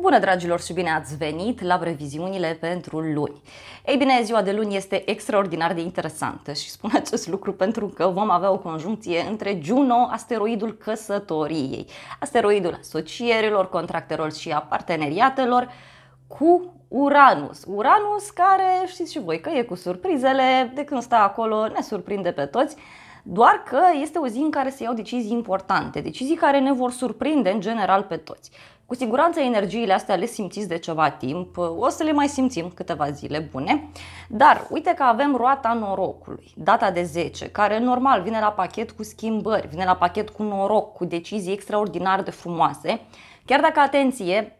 Bună dragilor și bine ați venit la previziunile pentru luni. Ei bine, ziua de luni este extraordinar de interesantă și spun acest lucru pentru că vom avea o conjuncție între Juno, asteroidul căsătoriei, asteroidul asocierilor, contractelor și a parteneriatelor, cu Uranus. Uranus care știți și voi că e cu surprizele, de când stă acolo ne surprinde pe toți, doar că este o zi în care se iau decizii importante, decizii care ne vor surprinde în general pe toți. Cu siguranță energiile astea le simțiți de ceva timp, o să le mai simțim câteva zile bune, dar uite că avem roata norocului, data de 10, care normal vine la pachet cu schimbări, vine la pachet cu noroc, cu decizii extraordinar de frumoase, chiar dacă, atenție,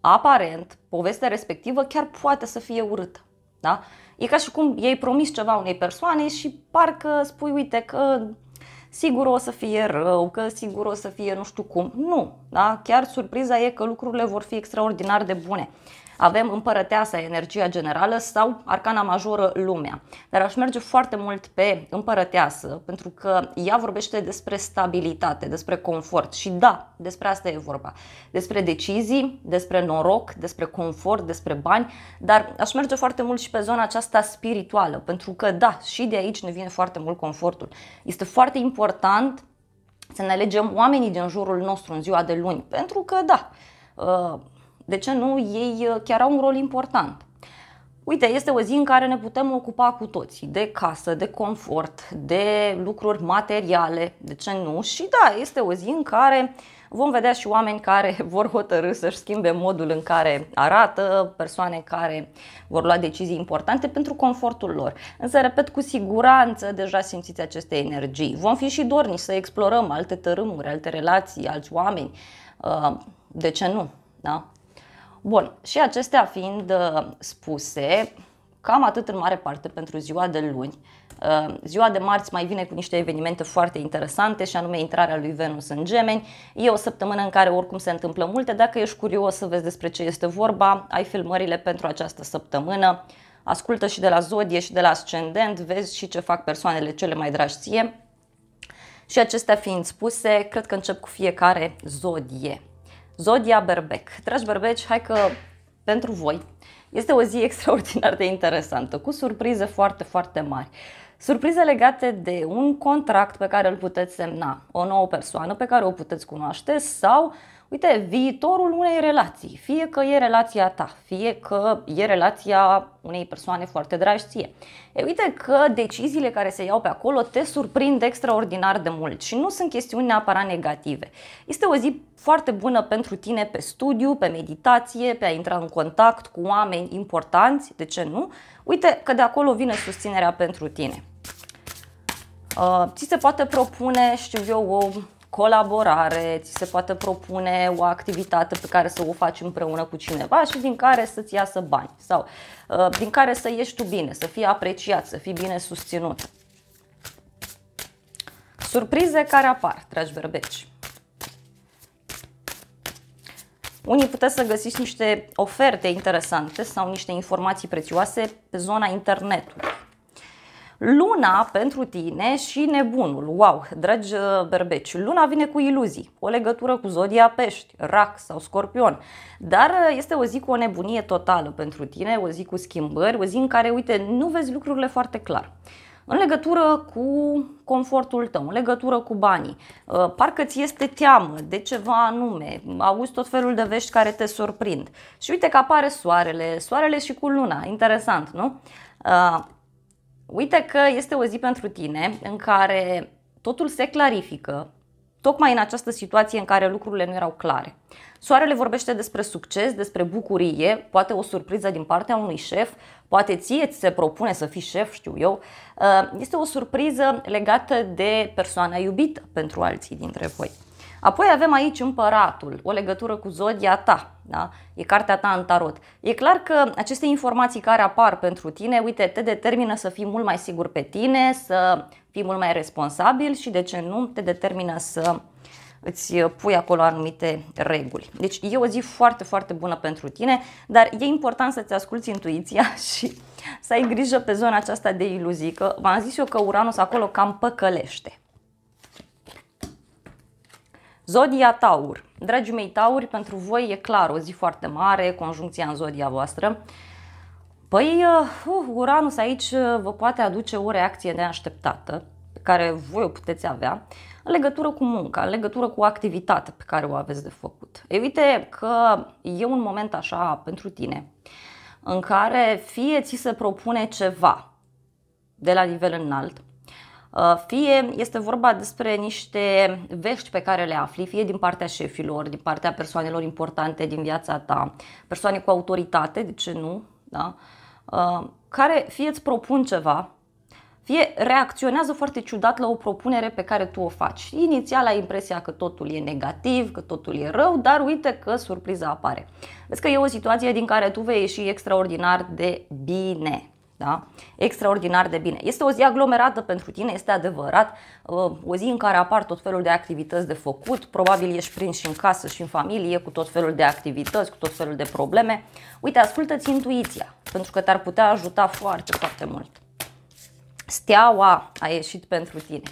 aparent, povestea respectivă chiar poate să fie urâtă. Da? E ca și cum ei promis ceva unei persoane și parcă spui, uite, că sigur o să fie rău, că sigur o să fie nu știu cum. Nu, da? chiar surpriza e că lucrurile vor fi extraordinar de bune avem Împărăteasa Energia Generală sau Arcana Majoră Lumea. Dar aș merge foarte mult pe Împărăteasă pentru că ea vorbește despre stabilitate, despre confort și da, despre asta e vorba. Despre decizii, despre noroc, despre confort, despre bani, dar aș merge foarte mult și pe zona aceasta spirituală pentru că da, și de aici ne vine foarte mult confortul. Este foarte important să ne alegem oamenii din jurul nostru în ziua de luni, pentru că da, ă, de ce nu, ei uh, chiar au un rol important. Uite, este o zi în care ne putem ocupa cu toții de casă, de confort, de lucruri materiale, de ce nu? Și da, este o zi în care vom vedea și oameni care vor hotărâ să-și schimbe modul în care arată, persoane care vor lua decizii importante pentru confortul lor. Însă, repet, cu siguranță deja simțiți aceste energii. Vom fi și dorni să explorăm alte tărâmuri, alte relații, alți oameni. Uh, de ce nu? Da? Bun, și acestea fiind uh, spuse, cam atât în mare parte pentru ziua de luni. Uh, ziua de marți mai vine cu niște evenimente foarte interesante și anume intrarea lui Venus în gemeni. E o săptămână în care oricum se întâmplă multe. Dacă ești curios să vezi despre ce este vorba, ai filmările pentru această săptămână. Ascultă și de la zodie și de la ascendent, vezi și ce fac persoanele cele mai dragi ție. Și acestea fiind spuse, cred că încep cu fiecare zodie. Zodia Berbec. Dragi berbeci, hai că pentru voi este o zi extraordinar de interesantă, cu surprize foarte, foarte mari. Surprize legate de un contract pe care îl puteți semna, o nouă persoană pe care o puteți cunoaște sau uh, uite, viitorul unei relații, fie că e relația ta, fie că e relația unei persoane foarte dragi ție. E, uite că deciziile care se iau pe acolo te surprind extraordinar de mult și nu sunt chestiuni neapărat negative. Este o zi foarte bună pentru tine pe studiu, pe meditație, pe a intra în contact cu oameni importanți, de ce nu? Uite că de acolo vine susținerea pentru tine. Uh, ți se poate propune, știu eu, o colaborare, ți se poate propune o activitate pe care să o faci împreună cu cineva și din care să-ți iasă bani sau uh, din care să ieși tu bine, să fii apreciat, să fii bine susținut. Surprize care apar, dragi berbeci. Unii puteți să găsiți niște oferte interesante sau niște informații prețioase pe zona internetului Luna pentru tine și nebunul. Wow, dragi uh, berbeci, luna vine cu iluzii, o legătură cu zodia pești, rac sau scorpion. Dar uh, este o zi cu o nebunie totală pentru tine, o zi cu schimbări, o zi în care, uite, nu vezi lucrurile foarte clar în legătură cu confortul tău, în legătură cu banii. Uh, parcă ți este teamă de ceva anume, auzi tot felul de vești care te surprind. Și uite că apare soarele, soarele și cu luna, interesant, nu? Uite că este o zi pentru tine în care totul se clarifică, tocmai în această situație în care lucrurile nu erau clare. Soarele vorbește despre succes, despre bucurie, poate o surpriză din partea unui șef, poate ție ți se propune să fii șef, știu eu. Uh, este o surpriză legată de persoana iubită pentru alții dintre voi. Apoi avem aici împăratul, o legătură cu zodia ta, da? e cartea ta în tarot. E clar că aceste informații care apar pentru tine, uite, te determină să fii mult mai sigur pe tine, să fii mult mai responsabil și, de ce nu, te determină să îți pui acolo anumite reguli. Deci e o zi foarte, foarte bună pentru tine, dar e important să-ți asculti intuiția și să ai grijă pe zona aceasta de iluzii, că v-am zis eu că Uranus acolo cam păcălește. Zodia Taur. Dragii mei Tauri, pentru voi e clar o zi foarte mare, conjuncția în zodia voastră. Păi, uh, uh Uranus aici uh, vă poate aduce o reacție neașteptată, pe care voi o puteți avea, în legătură cu munca, în legătură cu activitatea pe care o aveți de făcut. Evite că e un moment așa pentru tine, în care fie ți se propune ceva de la nivel înalt, Uh, fie este vorba despre niște vești pe care le afli, fie din partea șefilor, din partea persoanelor importante din viața ta, persoane cu autoritate, de ce nu, da? Uh, care fie îți propun ceva, fie reacționează foarte ciudat la o propunere pe care tu o faci. Inițial ai impresia că totul e negativ, că totul e rău, dar uite că surpriza apare. Vezi că e o situație din care tu vei ieși extraordinar de bine. Da? Extraordinar de bine. Este o zi aglomerată pentru tine, este adevărat, uh, o zi în care apar tot felul de activități de făcut, probabil ești prins și în casă și în familie cu tot felul de activități, cu tot felul de probleme. Uite, ascultă-ți intuiția, pentru că te-ar putea ajuta foarte, foarte mult. Steaua a ieșit pentru tine.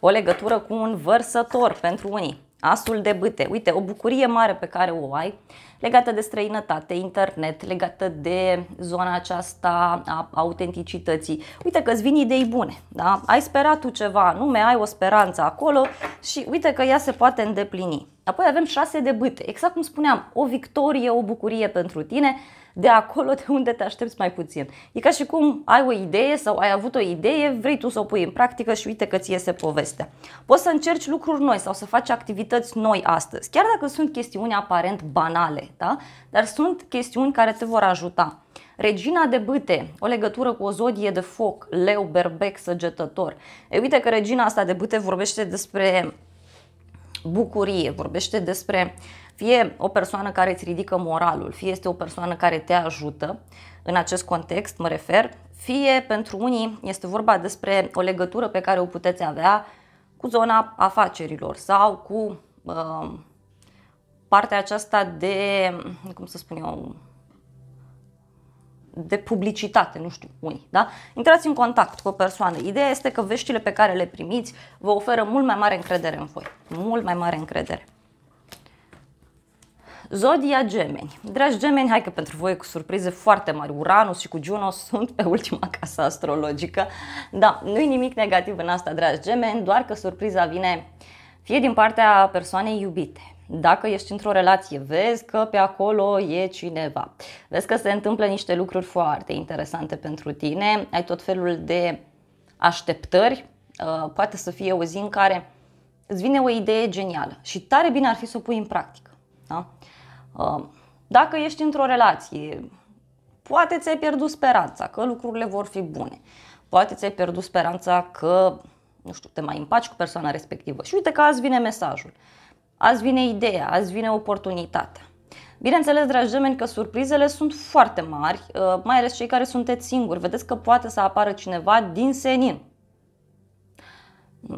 O legătură cu un vărsător pentru unii asul de bâte. Uite, o bucurie mare pe care o ai legată de străinătate, internet, legată de zona aceasta a autenticității. Uite că îți vin idei bune, da? Ai sperat tu ceva anume, ai o speranță acolo și uite că ea se poate îndeplini. Apoi avem șase de bâte, exact cum spuneam, o victorie, o bucurie pentru tine, de acolo de unde te aștepți mai puțin. E ca și cum ai o idee sau ai avut o idee, vrei tu să o pui în practică și uite că ți iese povestea. Poți să încerci lucruri noi sau să faci activități noi astăzi, chiar dacă sunt chestiuni aparent banale, da? dar sunt chestiuni care te vor ajuta. Regina de bâte, o legătură cu o zodie de foc, leu, berbec, săgetător. E uite că regina asta de bâte vorbește despre bucurie, vorbește despre fie o persoană care îți ridică moralul, fie este o persoană care te ajută, în acest context mă refer, fie pentru unii este vorba despre o legătură pe care o puteți avea cu zona afacerilor sau cu uh, partea aceasta de, cum să spun eu, de publicitate, nu știu, unii. Da? Intrați în contact cu o persoană. Ideea este că veștile pe care le primiți vă oferă mult mai mare încredere în voi. Mult mai mare încredere. Zodia Gemeni. Dragi gemeni, hai că pentru voi cu surprize foarte mari. Uranus și cu Juno sunt pe ultima casă astrologică. Da, nu e nimic negativ în asta, dragi gemeni, doar că surpriza vine fie din partea persoanei iubite, dacă ești într-o relație, vezi că pe acolo e cineva, vezi că se întâmplă niște lucruri foarte interesante pentru tine, ai tot felul de așteptări, uh, poate să fie o zi în care îți vine o idee genială și tare bine ar fi să o pui în practică. Da? Uh, dacă ești într-o relație, poate ți-ai pierdut speranța că lucrurile vor fi bune, poate ți-ai pierdut speranța că nu știu, te mai împaci cu persoana respectivă și uite că azi vine mesajul. Uh, azi vine ideea, azi vine oportunitatea. Bineînțeles, dragi gemeni, că surprizele sunt foarte mari, uh, mai ales cei care sunteți singuri. Vedeți că poate să apară cineva din senin.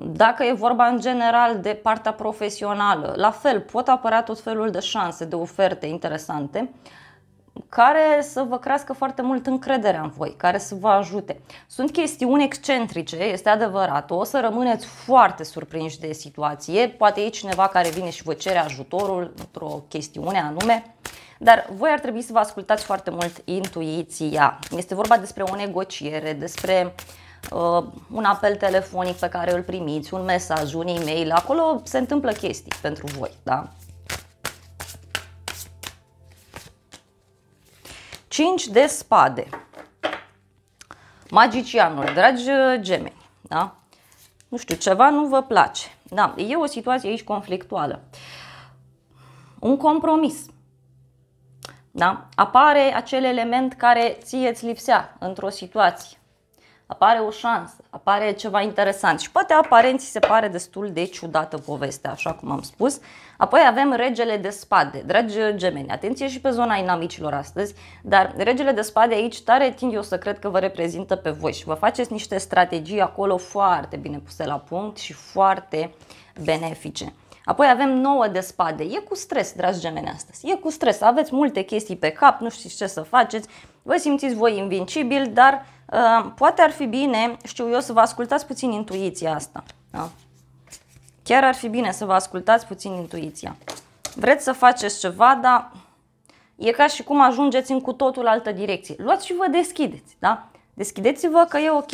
Dacă e vorba în general de partea profesională, la fel pot apărea tot felul de șanse, de oferte interesante care să vă crească foarte mult încrederea în voi, care să vă ajute. Sunt chestiuni excentrice, este adevărat, o să rămâneți foarte surprinși de situație, poate e cineva care vine și vă cere ajutorul într-o chestiune anume, dar voi ar trebui să vă ascultați foarte mult intuiția. Este vorba despre o negociere, despre uh, un apel telefonic pe care îl primiți, un mesaj, un e-mail, acolo se întâmplă chestii pentru voi, da? 5 de spade. Magicianul, dragi uh, gemeni, da? Nu știu, ceva nu vă place. Da, e o situație aici conflictuală. Un compromis. Da? Apare acel element care ție îți lipsea într-o situație. Apare o șansă, apare ceva interesant și poate aparent se pare destul de ciudată povestea, așa cum am spus. Apoi avem regele de spade. Dragi gemeni, atenție și pe zona inamicilor astăzi, dar regele de spade aici tare tind eu să cred că vă reprezintă pe voi și vă faceți niște strategii acolo foarte bine puse la punct și foarte benefice. Apoi avem nouă de spade. E cu stres, dragi gemeni, astăzi. E cu stres. Aveți multe chestii pe cap, nu știți ce să faceți. Vă simțiți voi invincibil, dar uh, poate ar fi bine, știu eu, să vă ascultați puțin intuiția asta. Da? Chiar ar fi bine să vă ascultați puțin intuiția. Vreți să faceți ceva, dar e ca și cum ajungeți în cu totul altă direcție. Luați și vă deschideți, da? Deschideți-vă că e ok.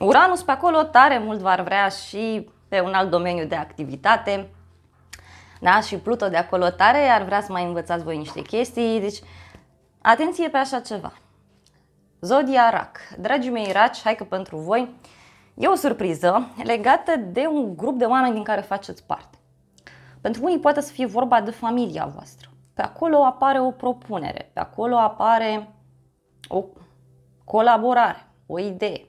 Uranus pe acolo tare mult v-ar vrea și pe un alt domeniu de activitate, da? Și Pluto de acolo tare ar vrea să mai învățați voi niște chestii, deci atenție pe așa ceva. Zodia Rac. Dragii mei raci, hai că pentru voi E o surpriză legată de un grup de oameni din care faceți parte. Pentru unii poate să fie vorba de familia voastră. Pe acolo apare o propunere, pe acolo apare o colaborare, o idee.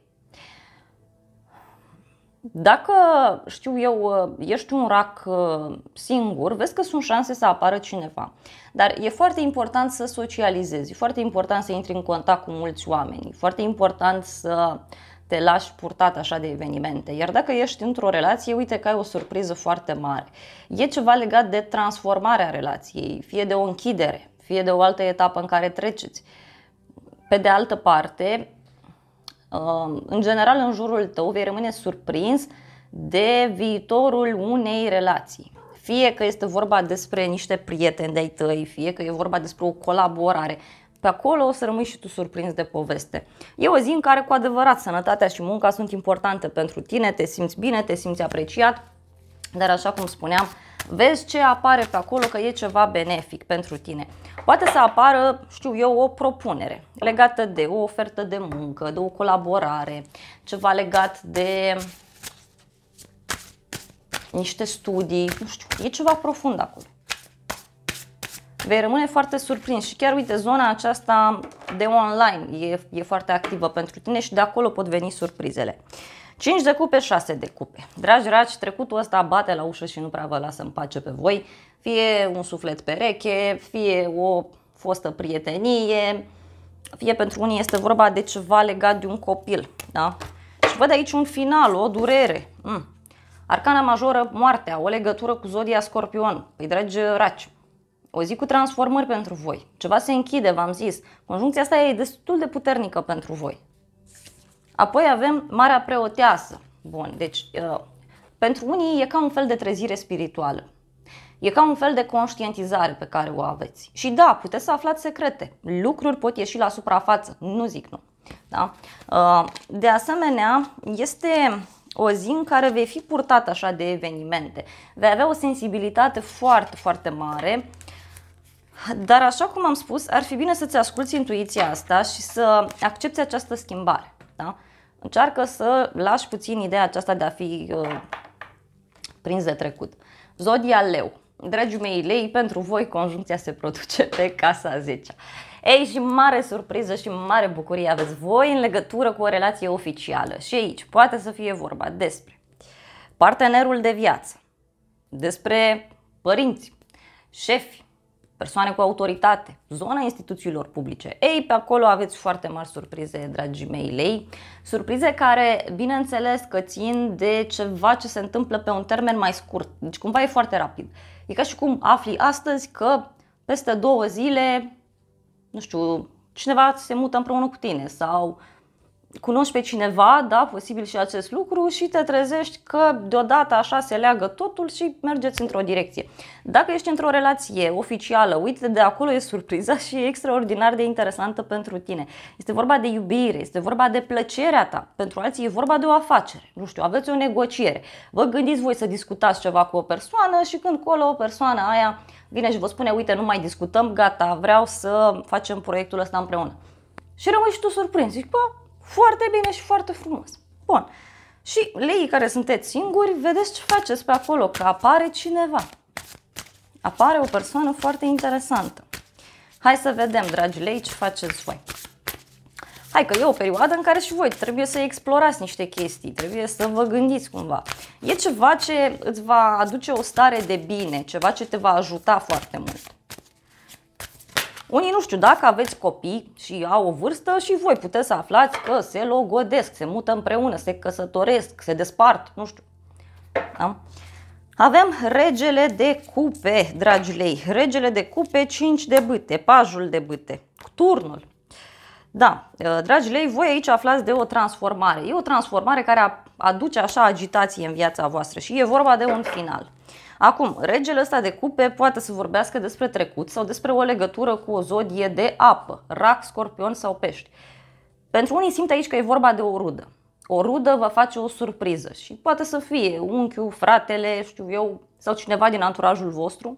Dacă, știu eu, ești un rac uh, singur, vezi că sunt șanse să apară cineva. Dar e foarte important să socializezi, e foarte important să intri în contact cu mulți oameni, e foarte important să te lași purtat așa de evenimente. Iar dacă ești într-o relație, uite că ai o surpriză foarte mare. E ceva legat de transformarea relației, fie de o închidere, fie de o altă etapă în care treceți. Pe de altă parte, uh, în general în jurul tău vei rămâne surprins de viitorul unei relații. Fie că este vorba despre niște prieteni de-ai tăi, fie că e vorba despre o colaborare pe acolo o să rămâi și tu surprins de poveste. E o zi în care cu adevărat sănătatea și munca sunt importante pentru tine, te simți bine, te simți apreciat, dar așa cum spuneam, vezi ce apare pe acolo că e ceva benefic pentru tine. Poate să apară, știu eu, o propunere legată de o ofertă de muncă, de o colaborare, ceva legat de niște studii, nu știu, e ceva profund acolo vei rămâne foarte surprins și chiar uite zona aceasta de online e, e foarte activă pentru tine și de acolo pot veni surprizele. 5 de cupe, 6 de cupe. Dragi raci, trecutul ăsta bate la ușă și nu prea vă lasă în pace pe voi. Fie un suflet pereche, fie o fostă prietenie, fie pentru unii este vorba de ceva legat de un copil. Da? Și văd aici un final, o durere. Mm. Arcana majoră, moartea, o legătură cu zodia scorpion. Păi dragi raci, o zi cu transformări pentru voi. Ceva se închide, v-am zis. Conjuncția asta e destul de puternică pentru voi. Apoi avem Marea Preoteasă. Bun, deci uh, pentru unii e ca un fel de trezire spirituală. E ca un fel de conștientizare pe care o aveți. Și da, puteți să aflați secrete. Lucruri pot ieși la suprafață. Nu zic nu. Da? Uh, de asemenea, este o zi în care vei fi purtat așa de evenimente. Vei avea o sensibilitate foarte, foarte mare dar așa cum am spus, ar fi bine să-ți asculți intuiția asta și să accepti această schimbare. Da? Încearcă să lași puțin ideea aceasta de a fi uh, prins de trecut. Zodia Leu. Dragii mei lei, pentru voi conjuncția se produce pe casa 10 Ei, și mare surpriză și mare bucurie aveți voi în legătură cu o relație oficială. Și aici poate să fie vorba despre partenerul de viață, despre părinți, șefi, persoane cu autoritate, zona instituțiilor publice. Ei, pe acolo aveți foarte mari surprize, dragii mei lei. Surprize care, bineînțeles, că țin de ceva ce se întâmplă pe un termen mai scurt. Deci cumva e foarte rapid. E ca și cum afli astăzi că peste două zile, nu știu, cineva se mută împreună cu tine sau cunoști pe cineva, da, posibil și acest lucru și te trezești că deodată așa se leagă totul și mergeți într-o direcție. Dacă ești într-o relație oficială, uite de acolo e surpriza și e extraordinar de interesantă pentru tine. Este vorba de iubire, este vorba de plăcerea ta. Pentru alții e vorba de o afacere. Nu știu, aveți o negociere. Vă gândiți voi să discutați ceva cu o persoană și când colo o persoană aia vine și vă spune, uite, nu mai discutăm, gata, vreau să facem proiectul ăsta împreună. Și rămâi și tu surprins. Zici, foarte bine și foarte frumos. Bun. Și leii care sunteți singuri, vedeți ce faceți pe acolo, că apare cineva. Apare o persoană foarte interesantă. Hai să vedem, dragi lei, ce faceți voi. Hai că e o perioadă în care și voi trebuie să explorați niște chestii, trebuie să vă gândiți cumva. E ceva ce îți va aduce o stare de bine, ceva ce te va ajuta foarte mult. Unii nu știu dacă aveți copii și au o vârstă și voi puteți să aflați că se logodesc, se mută împreună, se căsătoresc, se despart, nu știu. Da? Avem regele de cupe, dragi lei, regele de cupe 5 de bâte, pajul de bâte, turnul. Da, ă, dragi lei, voi aici aflați de o transformare. E o transformare care aduce așa agitație în viața voastră și e vorba de un final. Acum, regele ăsta de cupe poate să vorbească despre trecut sau despre o legătură cu o zodie de apă, rac, scorpion sau pești. Pentru unii simt aici că e vorba de o rudă. O rudă va face o surpriză și poate să fie unchiul, fratele, știu eu, sau cineva din anturajul vostru.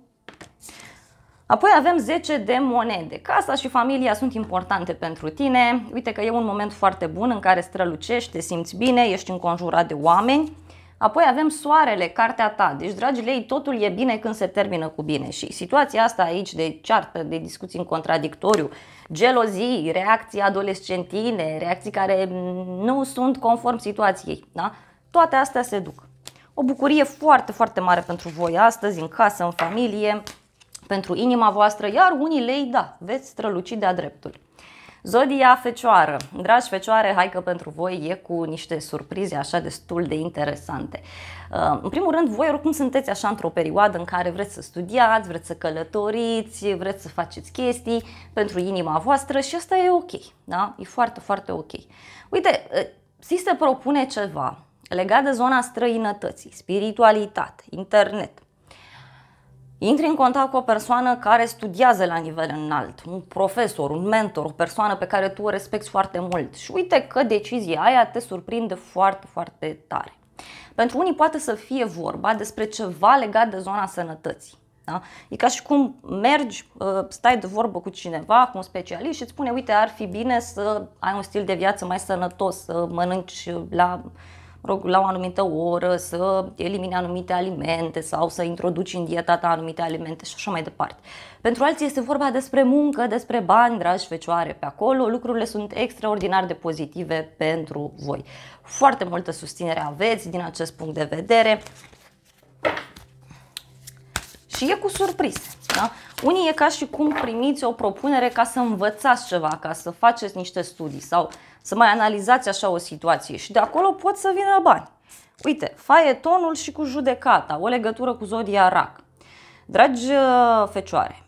Apoi avem 10 de monede. Casa și familia sunt importante pentru tine. Uite că e un moment foarte bun în care strălucești, te simți bine, ești înconjurat de oameni. Apoi avem soarele, cartea ta. Deci, dragi lei, totul e bine când se termină cu bine. Și situația asta aici de ceartă, de discuții în contradictoriu, gelozii, reacții adolescentine, reacții care nu sunt conform situației, da? toate astea se duc. O bucurie foarte, foarte mare pentru voi astăzi, în casă, în familie, pentru inima voastră, iar unii lei, da, veți străluci de-a dreptul. Zodia Fecioară. Dragi Fecioare, hai că pentru voi e cu niște surprize așa destul de interesante. Uh, în primul rând, voi oricum sunteți așa într-o perioadă în care vreți să studiați, vreți să călătoriți, vreți să faceți chestii pentru inima voastră și asta e ok, da? E foarte, foarte ok. Uite, uh, si se propune ceva legat de zona străinătății, spiritualitate, internet, intri în contact cu o persoană care studiază la nivel înalt, un profesor, un mentor, o persoană pe care tu o respecti foarte mult și uite că decizia aia te surprinde foarte, foarte tare. Pentru unii poate să fie vorba despre ceva legat de zona sănătății. Da? E ca și cum mergi, uh, stai de vorbă cu cineva, cu un specialist și îți spune, uite, ar fi bine să ai un stil de viață mai sănătos, să mănânci la rog, la o anumită oră să elimine anumite alimente sau să introduci în dieta ta anumite alimente și așa mai departe. Pentru alții este vorba despre muncă, despre bani, dragi fecioare, pe acolo. Lucrurile sunt extraordinar de pozitive pentru voi. Foarte multă susținere aveți din acest punct de vedere și e cu surprize. Da? Unii e ca și cum primiți o propunere ca să învățați ceva, ca să faceți niște studii sau să mai analizați așa o situație și de acolo pot să vină bani. Uite, faietonul și cu judecata, o legătură cu zodia rac. Dragi uh, fecioare,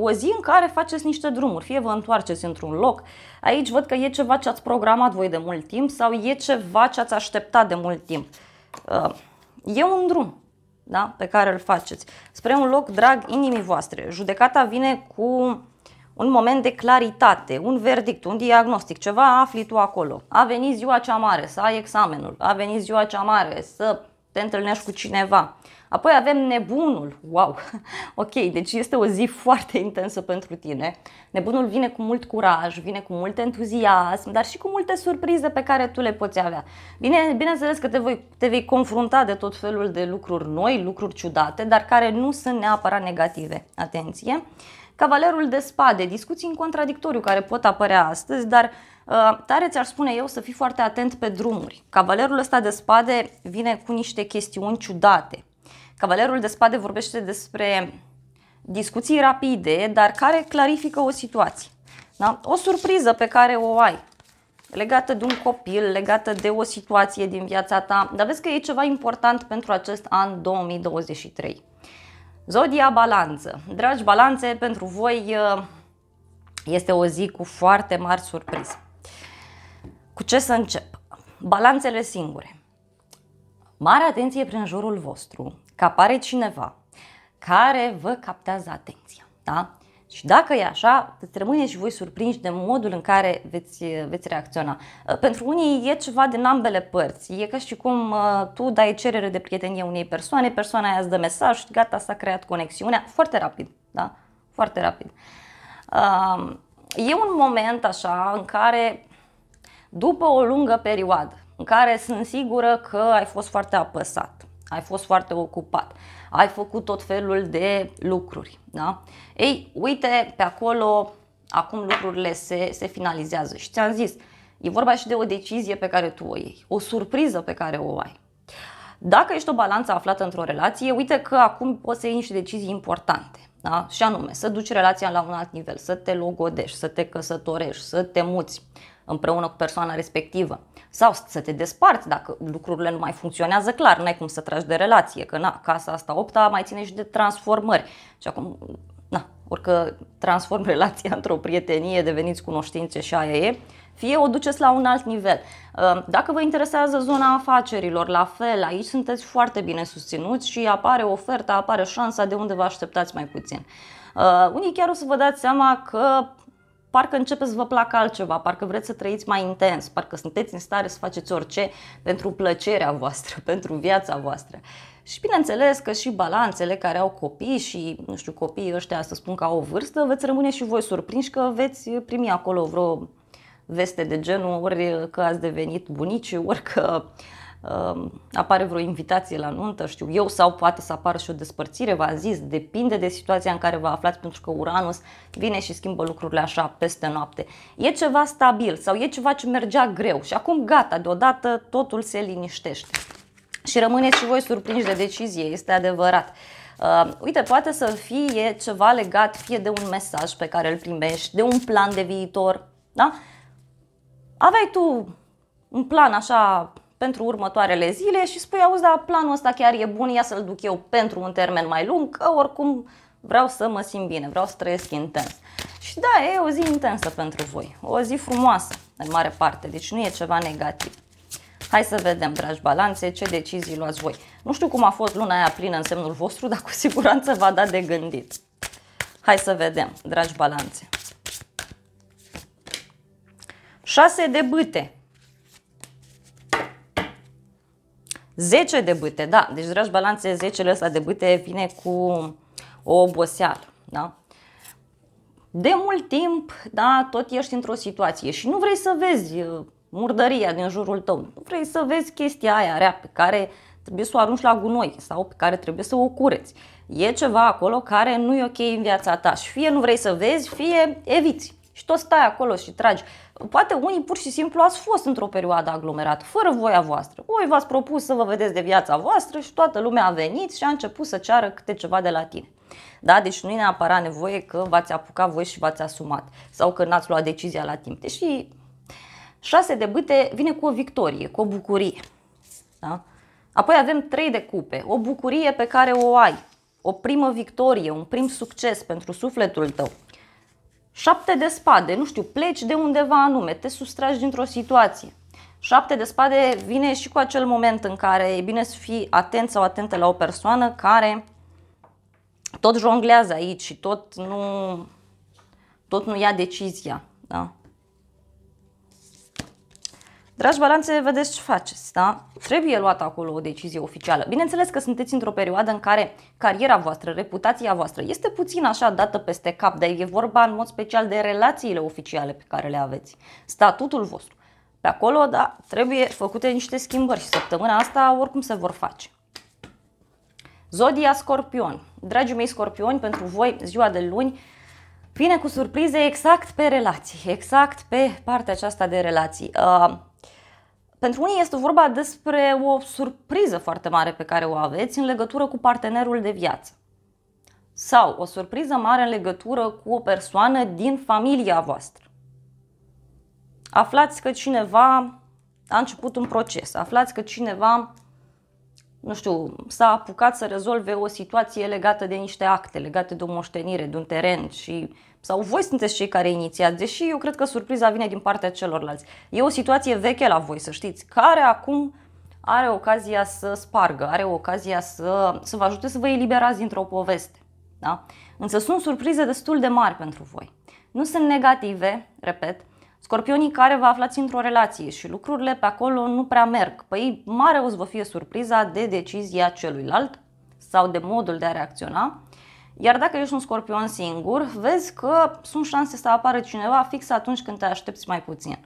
o zi în care faceți niște drumuri, fie vă întoarceți într-un loc, aici văd că e ceva ce ați programat voi de mult timp sau e ceva ce ați așteptat de mult timp. Uh, e un drum da? pe care îl faceți spre un loc drag inimii voastre. Judecata vine cu un moment de claritate, un verdict, un diagnostic, ceva afli tu acolo. A venit ziua cea mare să ai examenul, a venit ziua cea mare să te întâlnești cu cineva. Apoi avem nebunul, wow, ok, deci este o zi foarte intensă pentru tine. Nebunul vine cu mult curaj, vine cu mult entuziasm, dar și cu multe surprize pe care tu le poți avea. Bine, bineînțeles că te, voi, te vei confrunta de tot felul de lucruri noi, lucruri ciudate, dar care nu sunt neapărat negative. Atenție! cavalerul de spade, discuții în contradictoriu care pot apărea astăzi, dar uh, tare ți-ar spune eu să fii foarte atent pe drumuri. Cavalerul ăsta de spade vine cu niște chestiuni ciudate. Cavalerul de spade vorbește despre discuții rapide, dar care clarifică o situație. Da? O surpriză pe care o ai legată de un copil, legată de o situație din viața ta, dar vezi că e ceva important pentru acest an 2023. Zodia Balanță. Dragi balanțe, pentru voi uh, este o zi cu foarte mari surprize. Cu ce să încep? Balanțele singure. Mare atenție prin jurul vostru, că apare cineva care vă captează atenția. Da? Și dacă e așa, îți rămâne și voi surprinși de modul în care veți, veți reacționa. Uh, pentru unii e ceva din ambele părți. E ca și cum uh, tu dai cerere de prietenie unei persoane, persoana aia îți dă mesaj și gata, s-a creat conexiunea foarte rapid. Da? Foarte rapid. Uh, e un moment așa în care, după o lungă perioadă, în care sunt sigură că ai fost foarte apăsat, ai fost foarte ocupat, ai făcut tot felul de lucruri. Da? Ei, uite, pe acolo acum lucrurile se, se finalizează și ți-am zis, e vorba și de o decizie pe care tu o iei, o surpriză pe care o ai. Dacă ești o balanță aflată într-o relație, uite că acum poți să iei niște decizii importante. Da? Și anume, să duci relația la un alt nivel, să te logodești, să te căsătorești, să te muți, împreună cu persoana respectivă. Sau să te desparți dacă lucrurile nu mai funcționează clar, n-ai cum să tragi de relație, că na, casa asta opta mai ține și de transformări. Și acum, na, orică transform relația într-o prietenie, deveniți cunoștințe și aia e, fie o duceți la un alt nivel. Ă, dacă vă interesează zona afacerilor, la fel, aici sunteți foarte bine susținuți și apare oferta, apare șansa de unde vă așteptați mai puțin. Ă, unii chiar o să vă dați seama că parcă începeți să vă placă altceva, parcă vreți să trăiți mai intens, parcă sunteți în stare să faceți orice pentru plăcerea voastră, pentru viața voastră. Și bineînțeles că și balanțele care au copii și, nu știu, copiii ăștia, să spun că au o vârstă, veți rămâne și voi surprinși că veți primi acolo vreo veste de genul, ori că ați devenit bunici, ori că uh, apare vreo invitație la nuntă, știu eu, sau poate să apară și o despărțire, v-am zis, depinde de situația în care vă aflați, pentru că Uranus vine și schimbă lucrurile așa peste noapte. E ceva stabil sau e ceva ce mergea greu și acum gata, deodată totul se liniștește. Și rămâneți și voi surprinși de decizie, este adevărat. Uh, uite, poate să fie ceva legat fie de un mesaj pe care îl primești, de un plan de viitor, da? Aveai tu un plan așa pentru următoarele zile și spui, auzi, da, planul ăsta chiar e bun, ia să-l duc eu pentru un termen mai lung, că oricum vreau să mă simt bine, vreau să trăiesc intens. Și da, e o zi intensă pentru voi, o zi frumoasă, în mare parte, deci nu e ceva negativ. Hai să vedem, dragi balanțe, ce decizii luați voi. Nu știu cum a fost luna aia plină în semnul vostru, dar cu siguranță v-a dat de gândit. Hai să vedem, dragi balanțe. 6 de bâte. 10 de bâte, da. Deci, dragi balanțe, 10 ăsta de bâte vine cu o oboseală, da? De mult timp, da, tot ești într-o situație și nu vrei să vezi uh, murdăria din jurul tău. Nu vrei să vezi chestia aia rea pe care trebuie să o arunci la gunoi sau pe care trebuie să o cureți. E ceva acolo care nu e ok în viața ta și fie nu vrei să vezi, fie eviți. Și tot stai acolo și tragi Poate unii pur și simplu ați fost într-o perioadă aglomerată, fără voia voastră. Voi v-ați propus să vă vedeți de viața voastră și toată lumea a venit și a început să ceară câte ceva de la tine. Da? Deci nu e neapărat nevoie că v-ați apucat voi și v-ați asumat sau că n-ați luat decizia la timp. Deși șase de bâte vine cu o victorie, cu o bucurie. Da? Apoi avem trei de cupe, o bucurie pe care o ai, o primă victorie, un prim succes pentru sufletul tău. Șapte de spade, nu știu, pleci de undeva anume, te sustragi dintr-o situație. Șapte de spade vine și cu acel moment în care e bine să fii atent sau atentă la o persoană care tot jonglează aici și tot nu, tot nu ia decizia. Da? Dragi balanțe, vedeți ce faceți, da? Trebuie luată acolo o decizie oficială. Bineînțeles că sunteți într-o perioadă în care cariera voastră, reputația voastră este puțin așa dată peste cap, dar e vorba în mod special de relațiile oficiale pe care le aveți, statutul vostru. Pe acolo, da, trebuie făcute niște schimbări și săptămâna asta oricum se vor face. Zodia Scorpion. Dragii mei scorpioni, pentru voi ziua de luni vine cu surprize exact pe relații, exact pe partea aceasta de relații. Uh, pentru unii este vorba despre o surpriză foarte mare pe care o aveți în legătură cu partenerul de viață sau o surpriză mare în legătură cu o persoană din familia voastră. Aflați că cineva a început un proces, aflați că cineva nu știu, s-a apucat să rezolve o situație legată de niște acte, legate de o moștenire, de un teren și sau voi sunteți cei care inițiați, deși eu cred că surpriza vine din partea celorlalți. E o situație veche la voi, să știți, care acum are ocazia să spargă, are ocazia să, să vă ajute să vă eliberați dintr-o poveste. Da? Însă sunt surprize destul de mari pentru voi. Nu sunt negative, repet, Scorpionii care vă aflați într-o relație și lucrurile pe acolo nu prea merg, păi mare o să vă fie surpriza de decizia celuilalt sau de modul de a reacționa. Iar dacă ești un scorpion singur, vezi că sunt șanse să apară cineva fix atunci când te aștepți mai puțin.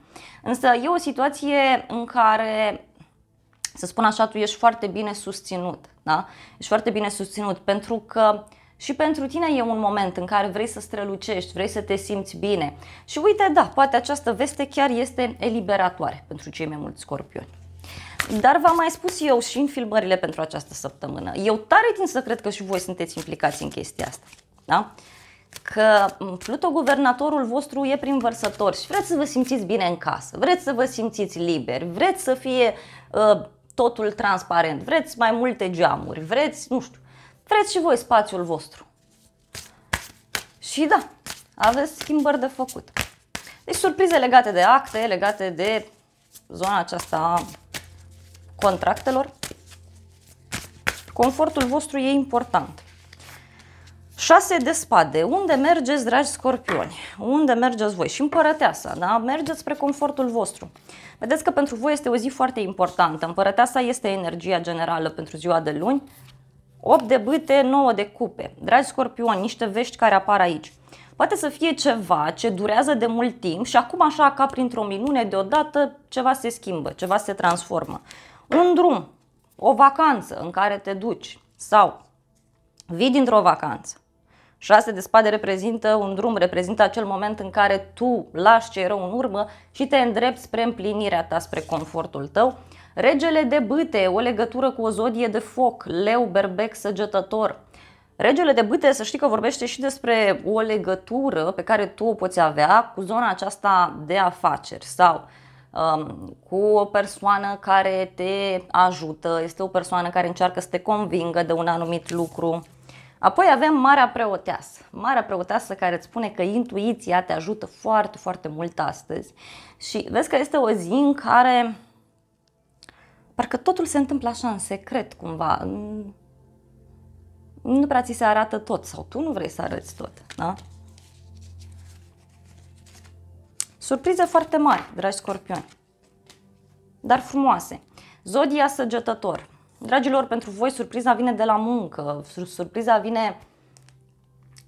Însă e o situație în care, să spun așa, tu ești foarte bine susținut. Da? Ești foarte bine susținut pentru că uh, și pentru tine e un moment în care vrei să strălucești, vrei să te simți bine. Și uite, da, poate această veste chiar este eliberatoare pentru cei mai mulți scorpioni. Dar v-am mai spus eu și în filmările pentru această săptămână. Eu tare tind să cred că și voi sunteți implicați în chestia asta. Da? că mm, Pluto, guvernatorul vostru, e prin vărsător și vreți să vă simțiți bine în casă, vreți să vă simțiți liberi, vreți să fie uh, totul transparent, vreți mai multe geamuri, vreți, nu știu, vreți și voi spațiul vostru. Și da, aveți schimbări de făcut. Deci surprize legate de acte, legate de zona aceasta a contractelor. Confortul vostru e important. 6 de spade. Unde mergeți, dragi scorpioni? Unde mergeți voi? Și împărăteasa, da? Mergeți spre confortul vostru. Vedeți că pentru voi este o zi foarte importantă. Împărăteasa este energia generală pentru ziua de luni. 8 de bâte, 9 de cupe. Dragi scorpioni, niște vești care apar aici. Poate să fie ceva ce durează de mult timp și acum așa ca printr-o minune deodată ceva se schimbă, ceva se transformă. Un drum, o vacanță în care te duci sau vii dintr-o vacanță. Șase de spade reprezintă un drum, reprezintă acel moment în care tu lași ce rău în urmă și te îndrepți spre împlinirea ta, spre confortul tău. Regele de bâte, o legătură cu o zodie de foc, leu, berbec, săgetător. Regele de bâte, să știi că vorbește și despre o legătură pe care tu o poți avea cu zona aceasta de afaceri sau um, cu o persoană care te ajută, este o persoană care încearcă să te convingă de un anumit lucru. Apoi avem Marea Preoteasă. Marea Preoteasă care îți spune că intuiția te ajută foarte, foarte mult astăzi. Și vezi că este o zi în care Parcă totul se întâmplă așa în secret, cumva. Nu prea ți se arată tot sau tu nu vrei să arăți tot, da? Surprize foarte mari, dragi scorpioni, dar frumoase. Zodia săgetător. Dragilor, pentru voi surpriza vine de la muncă, surpriza vine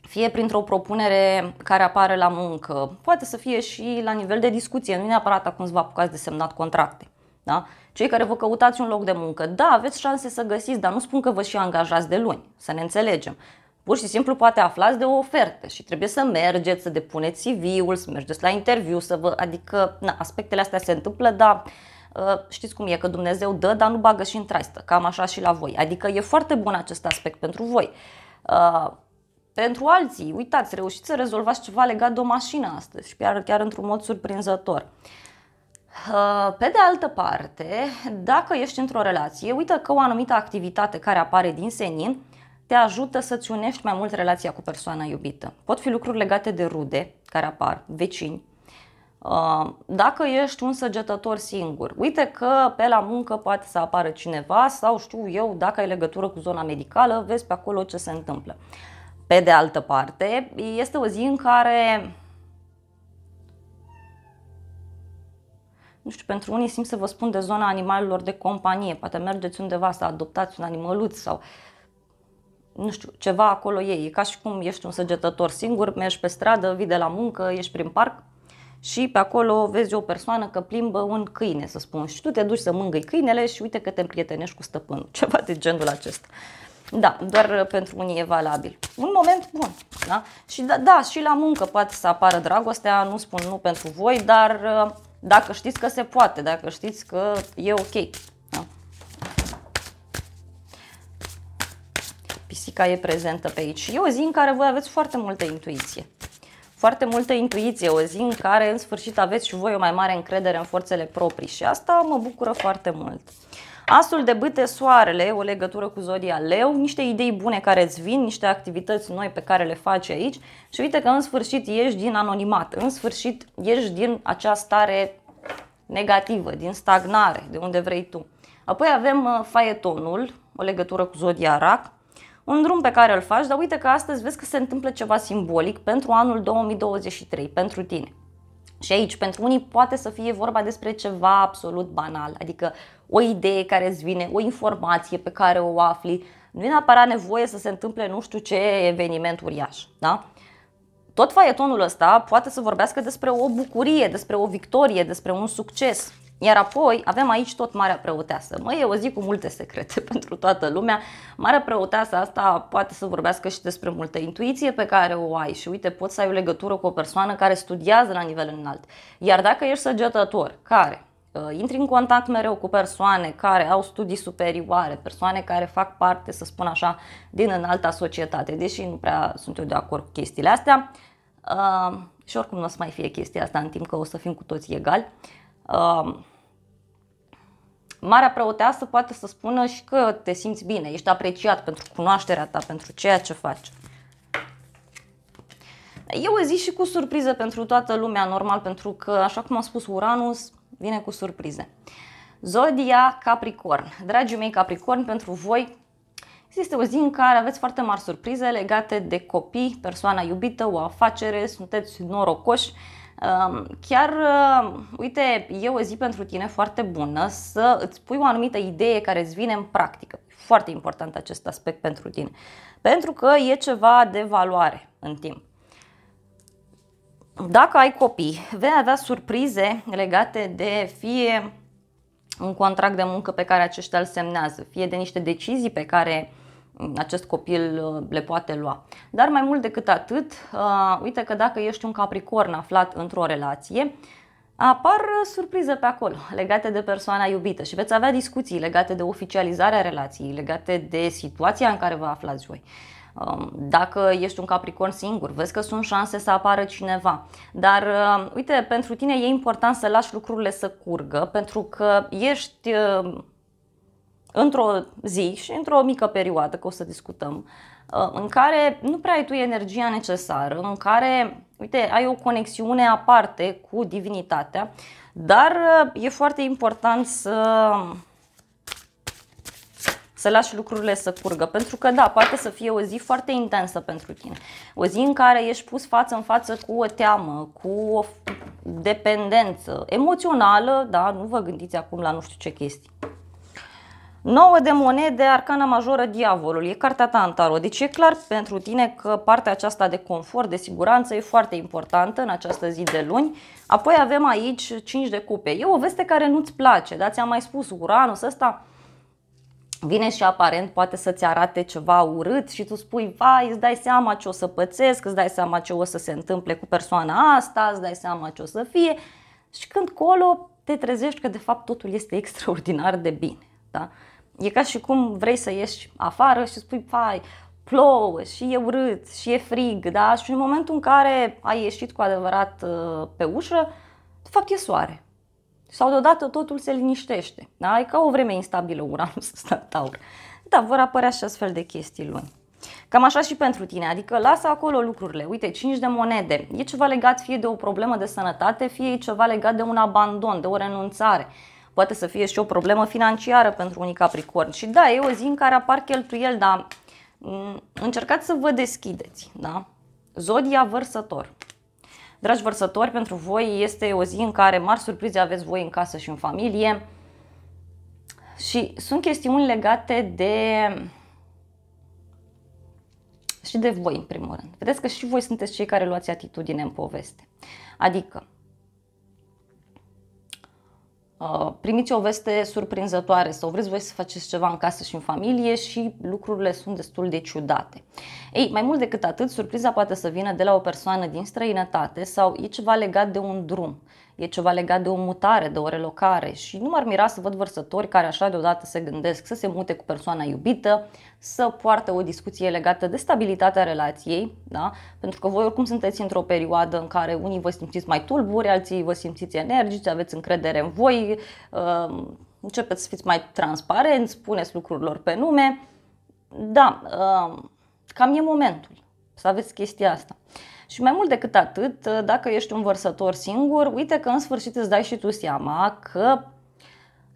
fie printr-o propunere care apare la muncă, poate să fie și la nivel de discuție, nu neapărat acum să vă apucați de semnat contracte. Da? Cei care vă căutați un loc de muncă, da, aveți șanse să găsiți, dar nu spun că vă și angajați de luni, să ne înțelegem. Pur și simplu poate aflați de o ofertă și trebuie să mergeți, să depuneți CV-ul, să mergeți la interviu, să vă, adică na, aspectele astea se întâmplă, dar ă, știți cum e, că Dumnezeu dă, dar nu bagă și în traistă, cam așa și la voi. Adică e foarte bun acest aspect pentru voi. Ă, pentru alții, uitați, reușiți să rezolvați ceva legat de o mașină astăzi și chiar, chiar într-un mod surprinzător. Uh, pe de altă parte, dacă ești într-o relație, uită că o anumită activitate care apare din senin te ajută să-ți unești mai mult relația cu persoana iubită. Pot fi lucruri legate de rude care apar, vecini. Dacă ești un săgetător singur, uite că pe la muncă poate să apară cineva sau știu eu, dacă ai legătură cu zona medicală, vezi pe acolo ce se întâmplă. Pe de altă parte, este o zi în care nu știu, pentru unii simt să vă spun de zona animalelor de companie, poate mergeți undeva să adoptați un animăluț sau nu știu, ceva acolo ei, E ca și cum ești un săgetător singur, mergi pe stradă, vii de la muncă, ești prin parc și pe acolo vezi o persoană că plimbă un câine, să spun, și tu te duci să mângâi câinele și uite că te împrietenești cu stăpânul, ceva de genul acesta. Da, doar uh, pentru unii e valabil. Un moment bun, da? Și da, da și la muncă poate să apară dragostea, nu spun nu pentru voi, dar uh, dacă știți că se poate, dacă știți că e ok. Da? Pisica e prezentă pe aici. E o zi în care voi aveți foarte multă intuiție. Foarte multă intuiție, o zi în care în sfârșit aveți și voi o mai mare încredere în forțele proprii și asta mă bucură foarte mult. Asul de bâte, soarele, o legătură cu zodia leu, niște idei bune care îți vin, niște activități noi pe care le faci aici și uite că în sfârșit ieși din anonimat, în sfârșit ieși din acea stare negativă, din stagnare, de unde vrei tu. Apoi avem uh, faietonul, o legătură cu zodia rac, un drum pe care îl faci, dar uite că astăzi vezi că se întâmplă ceva simbolic pentru anul 2023, pentru tine. Și aici, pentru unii poate să fie vorba despre ceva absolut banal, adică o idee care îți vine, o informație pe care o afli. Nu e neapărat nevoie să se întâmple nu știu ce eveniment uriaș. Da? Tot faietonul ăsta poate să vorbească despre o bucurie, despre o victorie, despre un succes. Iar apoi avem aici tot Marea Preoteasă. Mă, e o zi cu multe secrete pentru toată lumea. Marea Preoteasă asta poate să vorbească și despre multă intuiție pe care o ai și uite, poți să ai o legătură cu o persoană care studiază la nivel înalt. Iar dacă ești săgetător, care Uh, intri în contact mereu cu persoane care au studii superioare, persoane care fac parte, să spun așa, din înalta societate, deși nu prea sunt eu de acord cu chestiile astea. Uh, și oricum nu o să mai fie chestia asta în timp că o să fim cu toți egali. Uh, Marea preoteasă poate să spună și că te simți bine, ești apreciat pentru cunoașterea ta, pentru ceea ce faci. Eu o zi și cu surpriză pentru toată lumea, normal, pentru că, așa cum am spus, Uranus vine cu surprize. Zodia Capricorn. Dragii mei Capricorn, pentru voi Există o zi în care aveți foarte mari surprize legate de copii, persoana iubită, o afacere, sunteți norocoși. Ehm, chiar, ehm, uite, e o zi pentru tine foarte bună să îți pui o anumită idee care îți vine în practică. Foarte important acest aspect pentru tine, pentru că e ceva de valoare în timp. Dacă ai copii, vei avea surprize legate de fie un contract de muncă pe care aceștia îl semnează, fie de niște decizii pe care mm, acest copil uh, le poate lua. Dar mai mult decât atât, uh, uite că dacă ești un capricorn aflat într-o relație, apar uh, surprize pe acolo legate de persoana iubită și veți avea discuții legate de oficializarea relației, legate de situația în care vă aflați voi. Um, dacă ești un capricorn singur, vezi că sunt șanse să apară cineva. Dar um, uite, pentru tine e important să lași lucrurile să curgă pentru că ești um, într-o zi și într-o mică perioadă, că o să discutăm, uh, în care nu prea ai tu energia necesară, în care, uite, ai o conexiune aparte cu divinitatea, dar uh, e foarte important să să lași lucrurile să curgă, pentru că da, poate să fie o zi foarte intensă pentru tine, o zi în care ești pus față în față cu o teamă, cu o dependență emoțională, da, nu vă gândiți acum la nu știu ce chestii. 9 de monede, arcana majoră, diavolul. E cartea ta în tarot. Deci e clar pentru tine că partea aceasta de confort, de siguranță e foarte importantă în această zi de luni. Apoi avem aici 5 de cupe. E o veste care nu-ți place, dar ți-am mai spus, Uranus ăsta vine și aparent poate să-ți arate ceva urât și tu spui, vai, îți dai seama ce o să pățesc, îți dai seama ce o să se întâmple cu persoana asta, îți dai seama ce o să fie și când colo te trezești că de fapt totul este extraordinar de bine. Da? E ca și cum vrei să ieși afară și spui, vai, plouă și e urât și e frig, da? Și în momentul în care ai ieșit cu adevărat uh, pe ușă, de fapt e soare sau deodată totul se liniștește. Da? E ca o vreme instabilă Uranus ăsta Taur. Da, vor apărea și astfel de chestii luni. Cam așa și pentru tine, adică lasă acolo lucrurile. Uite, 5 de monede. E ceva legat fie de o problemă de sănătate, fie e ceva legat de un abandon, de o renunțare. Poate să fie și o problemă financiară pentru unii capricorni. Și da, e o zi în care apar cheltuieli, dar mm, încercați să vă deschideți, da? Zodia vărsător. Dragi vărsători, pentru voi este o zi în care mari surprize aveți voi în casă și în familie. Și sunt chestiuni legate de și de voi, în primul rând. Vedeți că și voi sunteți cei care luați atitudine în poveste. Adică, Uh, primiți o veste surprinzătoare sau vreți voi să faceți ceva în casă și în familie și lucrurile sunt destul de ciudate. Ei, mai mult decât atât, surpriza poate să vină de la o persoană din străinătate sau e ceva legat de un drum e ceva legat de o mutare, de o relocare și nu m-ar mira să văd vărsători care așa deodată se gândesc să se mute cu persoana iubită, să poartă o discuție legată de stabilitatea relației, da? pentru că voi oricum sunteți într-o perioadă în care unii vă simțiți mai tulburi, alții vă simțiți energici, aveți încredere în voi, uh, începeți să fiți mai transparenți, spuneți lucrurilor pe nume. Da, uh, cam e momentul să aveți chestia asta. Și mai mult decât atât, dacă ești un vărsător singur, uite că în sfârșit îți dai și tu seama că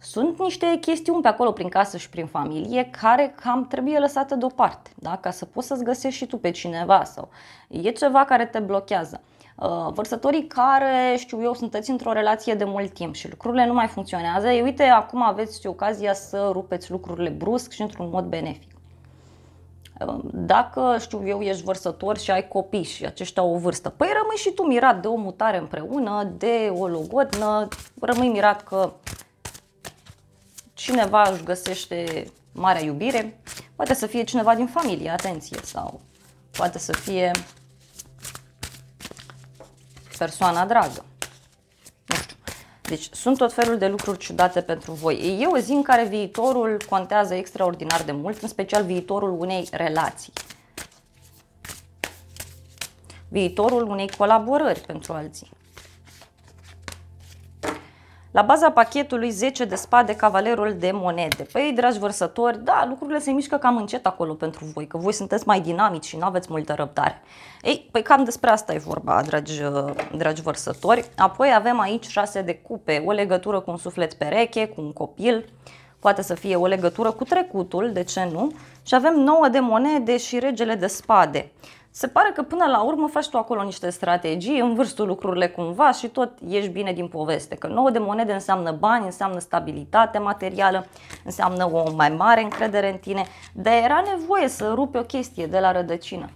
sunt niște chestiuni pe acolo prin casă și prin familie care cam trebuie lăsate deoparte, da? ca să poți să-ți găsești și tu pe cineva sau e ceva care te blochează. Uh, vărsătorii care, știu eu, sunteți într-o relație de mult timp și lucrurile nu mai funcționează, e, uite, acum aveți ocazia să rupeți lucrurile brusc și într-un mod benefic. Dacă, știu eu, ești vărsător și ai copii și aceștia au o vârstă, păi rămâi și tu mirat de o mutare împreună, de o logodnă, rămâi mirat că cineva își găsește marea iubire, poate să fie cineva din familie, atenție, sau poate să fie persoana dragă. Deci sunt tot felul de lucruri ciudate pentru voi. E o zi în care viitorul contează extraordinar de mult, în special viitorul unei relații. Viitorul unei colaborări pentru alții. La baza pachetului 10 de spade, cavalerul de monede. Păi, dragi vărsători, da, lucrurile se mișcă cam încet acolo pentru voi, că voi sunteți mai dinamici și nu aveți multă răbdare. Ei, păi cam despre asta e vorba, dragi, dragi vărsători. Apoi avem aici 6 de cupe, o legătură cu un suflet pereche, cu un copil, poate să fie o legătură cu trecutul, de ce nu? Și avem 9 de monede și regele de spade se pare că până la urmă faci tu acolo niște strategii, învârți tu lucrurile cumva și tot ieși bine din poveste. Că nouă de monede înseamnă bani, înseamnă stabilitate materială, înseamnă o mai mare încredere în tine, dar era nevoie să rupi o chestie de la rădăcină.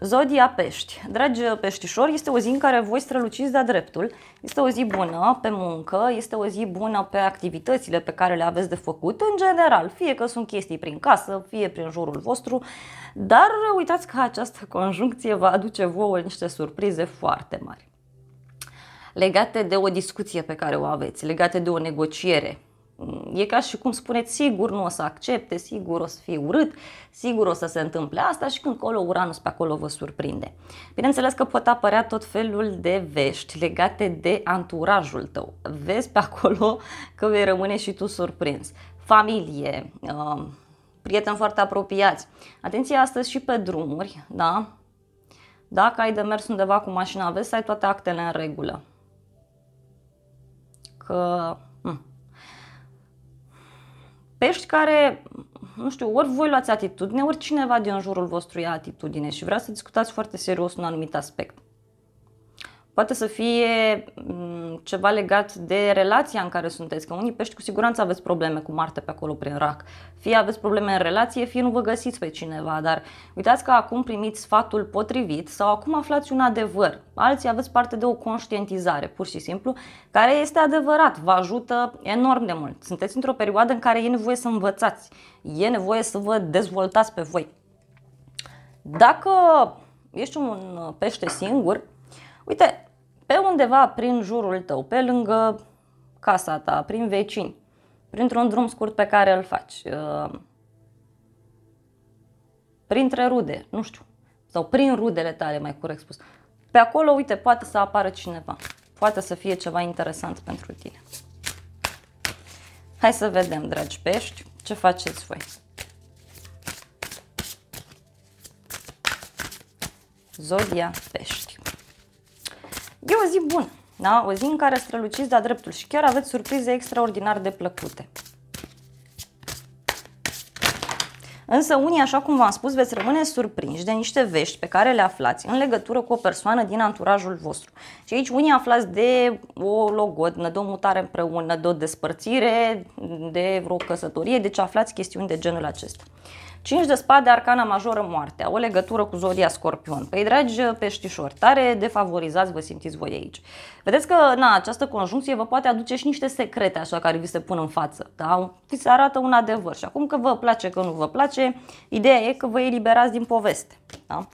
Zodia Pești. Dragi peștișori, este o zi în care voi străluciți de-a dreptul. Este o zi bună pe muncă, este o zi bună pe activitățile pe care le aveți de făcut în general, fie că sunt chestii prin casă, fie prin jurul vostru, dar uitați că această conjuncție va aduce vouă niște surprize foarte mari legate de o discuție pe care o aveți, legate de o negociere, Mm, e ca și cum spuneți, sigur nu o să accepte, sigur o să fie urât, sigur o să se întâmple asta și când colo Uranus pe acolo vă surprinde. Bineînțeles că pot apărea tot felul de vești legate de anturajul tău. Vezi pe acolo că vei rămâne și tu surprins. Familie, um, prieteni foarte apropiați. Atenție astăzi și pe drumuri, da? Dacă ai de mers undeva cu mașina, vezi să ai toate actele în regulă. Că pești care, nu știu, ori voi luați atitudine, ori cineva din jurul vostru ia atitudine și vreau să discutați foarte serios un anumit aspect. Poate să fie mm, ceva legat de relația în care sunteți, că unii pești cu siguranță aveți probleme cu Marte pe acolo prin rac. Fie aveți probleme în relație, fie nu vă găsiți pe cineva, dar uitați că acum primiți sfatul potrivit sau acum aflați un adevăr. Alții aveți parte de o conștientizare, pur și simplu, care este adevărat, vă ajută enorm de mult. Sunteți într-o perioadă în care e nevoie să învățați, e nevoie să vă dezvoltați pe voi. Dacă ești un pește singur, uite, pe undeva prin jurul tău, pe lângă casa ta, prin vecini, printr-un drum scurt pe care îl faci, uh, printre rude, nu știu, sau prin rudele tale, mai corect spus. Pe acolo, uite, poate să apară cineva. Poate să fie ceva interesant pentru tine. Hai să vedem, dragi pești, ce faceți voi. Zodia Pești. E o zi bună, da? o zi în care străluciți de-a dreptul și chiar aveți surprize extraordinar de plăcute. Însă unii, așa cum v-am spus, veți rămâne surprinși de niște vești pe care le aflați în legătură cu o persoană din anturajul vostru. Și aici unii aflați de o logodnă, de o mutare împreună, de o despărțire, de vreo căsătorie, deci aflați chestiuni de genul acesta. 5 de spade, arcana majoră, moartea, o legătură cu zodia scorpion. Păi, dragi peștișori, tare defavorizați vă simțiți voi aici. Vedeți că na, această conjuncție vă poate aduce și niște secrete așa care vi se pun în față. Da? Vi se arată un adevăr și acum că vă place, că nu vă place, ideea e că vă eliberați din poveste. Da?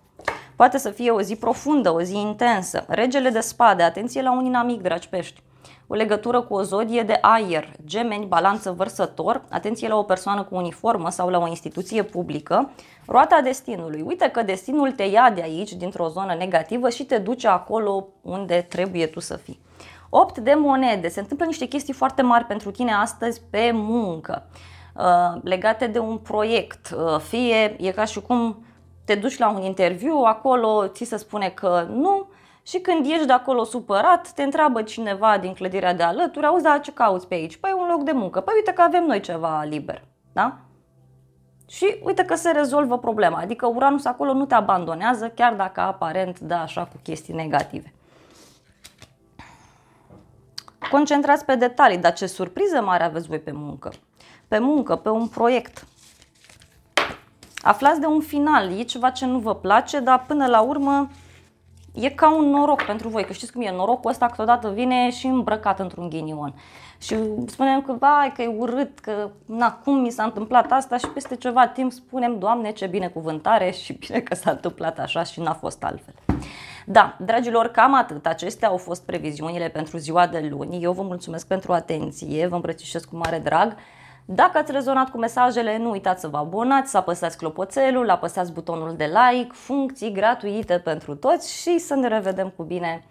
Poate să fie o zi profundă, o zi intensă. Regele de spade, atenție la un inamic, dragi pești o legătură cu o zodie de aer, gemeni, balanță, vărsător, atenție la o persoană cu uniformă sau la o instituție publică, roata destinului. Uite că destinul te ia de aici, dintr-o zonă negativă și te duce acolo unde trebuie tu să fii. 8 de monede. Se întâmplă niște chestii foarte mari pentru tine astăzi pe muncă, uh, legate de un proiect. Uh, fie e ca și cum te duci la un interviu, acolo ți se spune că nu, și când ieși de acolo supărat, te întreabă cineva din clădirea de alături, auzi, da, ce cauți pe aici? Păi un loc de muncă. Păi uite că avem noi ceva liber. Da? Și uite că se rezolvă problema. Adică Uranus acolo nu te abandonează, chiar dacă aparent da așa cu chestii negative. Concentrați pe detalii, dar ce surpriză mare aveți voi pe muncă. Pe muncă, pe un proiect. Aflați de un final, e ceva ce nu vă place, dar până la urmă e ca un noroc pentru voi, că știți cum e, norocul ăsta câteodată vine și îmbrăcat într-un ghinion. Și spunem că, vai, că e urât, că na, cum mi s-a întâmplat asta și peste ceva timp spunem, Doamne, ce binecuvântare și bine că s-a întâmplat așa și n-a fost altfel. Da, dragilor, cam atât. Acestea au fost previziunile pentru ziua de luni. Eu vă mulțumesc pentru atenție, vă îmbrățișez cu mare drag. Dacă ați rezonat cu mesajele, nu uitați să vă abonați, să apăsați clopoțelul, apăsați butonul de like, funcții gratuite pentru toți și să ne revedem cu bine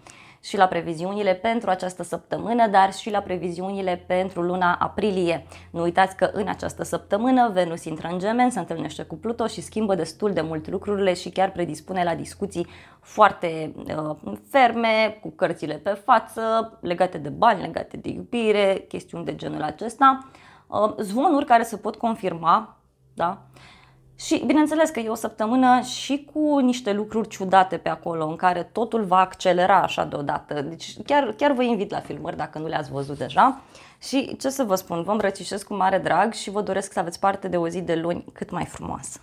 și la previziunile pentru această săptămână, dar și la previziunile pentru luna aprilie. Nu uitați că în această săptămână Venus intră în gemeni, se întâlnește cu Pluto și schimbă destul de mult lucrurile și chiar predispune la discuții foarte uh, ferme, cu cărțile pe față, legate de bani, legate de iubire, chestiuni de genul acesta. Um, zvonuri care se pot confirma, da? Și bineînțeles că e o săptămână și cu niște lucruri ciudate pe acolo, în care totul va accelera așa deodată. Deci chiar, chiar vă invit la filmări dacă nu le-ați văzut deja. Și ce să vă spun, vă îmbrățișez cu mare drag și vă doresc să aveți parte de o zi de luni cât mai frumoasă.